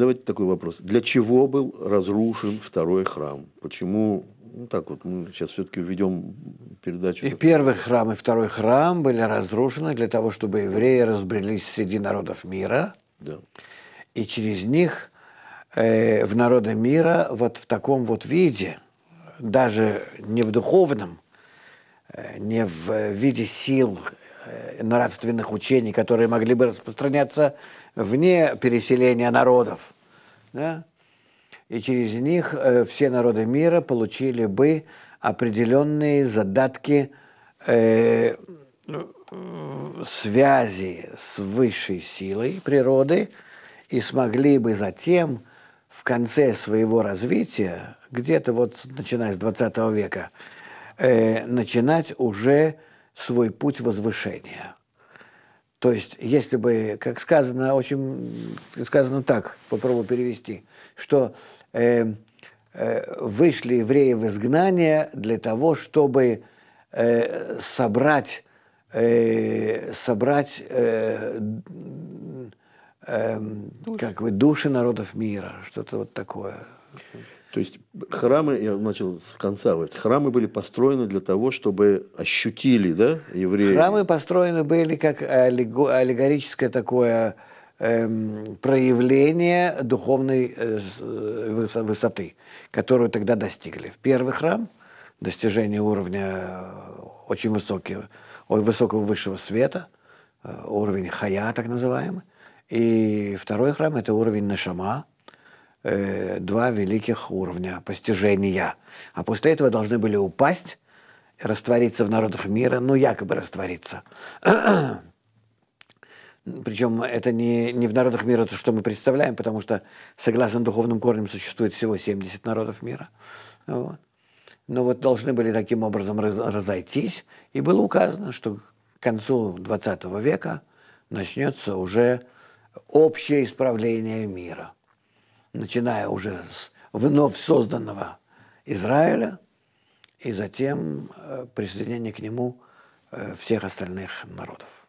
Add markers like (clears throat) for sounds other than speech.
Давайте такой вопрос. Для чего был разрушен второй храм? Почему ну, так вот, мы сейчас все-таки введем передачу. И первый храм, и второй храм были разрушены для того, чтобы евреи разбрелись среди народов мира. Да. И через них э, в народы мира вот в таком вот виде, даже не в духовном, э, не в э, виде сил Э, нравственных учений, которые могли бы распространяться вне переселения народов. Да? И через них э, все народы мира получили бы определенные задатки э, связи с высшей силой природы и смогли бы затем в конце своего развития, где-то вот начиная с 20 века, э, начинать уже свой путь возвышения. То есть, если бы, как сказано, очень сказано так, попробую перевести, что э, э, вышли евреи в изгнание для того, чтобы э, собрать, э, собрать э, э, как бы души народов мира, что-то вот такое. То есть храмы, я начал с конца, храмы были построены для того, чтобы ощутили да, евреи. Храмы построены были как аллегорическое такое эм, проявление духовной э, э высоты, которую тогда достигли. В первый храм достижение уровня э, очень высокого, высокого высшего света, э, уровень хая так называемый. И второй храм – это уровень нашама – э, два великих уровня постижения. А после этого должны были упасть, раствориться в народах мира, ну, якобы раствориться. (clears throat) Причем это не, не в народах мира то, что мы представляем, потому что, согласно духовным корням, существует всего 70 народов мира. Вот. Но вот должны были таким образом раз, разойтись, и было указано, что к концу 20 века начнется уже общее исправление мира – начиная уже с вновь созданного Израиля и затем э, присоединение к нему э, всех остальных народов.